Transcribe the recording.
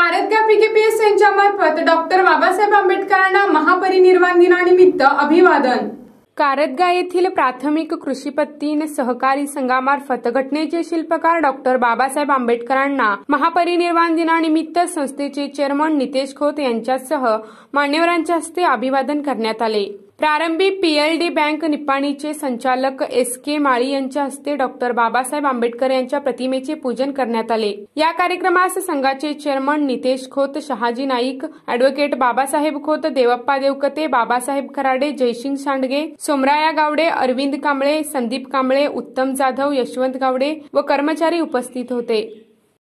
कारदगा पीकेपीएस यांच्यामार्फत डॉक्टर बाबासाहेब आंबेडकरांना महापरिनिर्वाण दिनानिमित्त अभिवादन कारदगा येथील प्राथमिक कृषीपत्तीन सहकारी संघामार्फत घटनेचे शिल्पकार डॉक्टर बाबासाहेब आंबेडकरांना महापरिनिर्वाण दिनानिमित्त संस्थेचे चेअरमन नितेश खोत यांच्यासह मान्यवरांच्या हस्ते अभिवादन करण्यात आले प्रारंभी पीएलडी बँक निपाणीचे संचालक एस के माळी यांच्या हस्ते डॉक्टर बाबासाहेब आंबेडकर यांच्या प्रतिमेचे पूजन करण्यात आले या कार्यक्रमास संघाचे चेअरमन नितेश खोत शहाजी नाईक अॅडव्होकेट बाबासाहेब खोत देवप्पा देवकते बाबासाहेब खराडे जयसिंग सांडगे सोमराया गावडे अरविंद कांबळे संदीप कांबळे उत्तम जाधव यशवंत गावडे व कर्मचारी उपस्थित होते